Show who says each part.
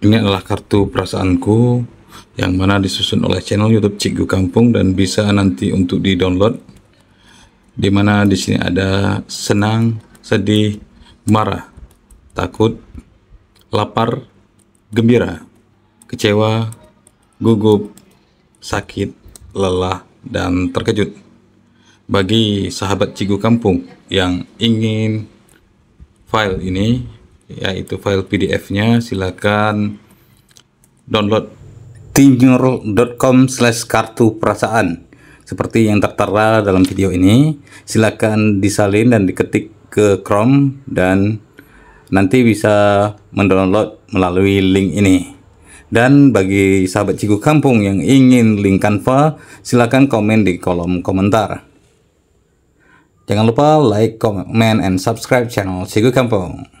Speaker 1: Ini adalah kartu perasaanku yang mana disusun oleh channel YouTube Cikgu Kampung dan bisa nanti untuk di-download. Di mana di sini ada senang, sedih, marah, takut, lapar, gembira, kecewa, gugup, sakit, lelah, dan terkejut. Bagi sahabat Cikgu Kampung yang ingin file ini yaitu file PDF-nya silakan download tinjur.com slash kartu perasaan seperti yang tertera dalam video ini silakan disalin dan diketik ke Chrome dan nanti bisa mendownload melalui link ini dan bagi sahabat Ciku Kampung yang ingin link Canva silakan komen di kolom komentar jangan lupa like, comment, and subscribe channel Ciku Kampung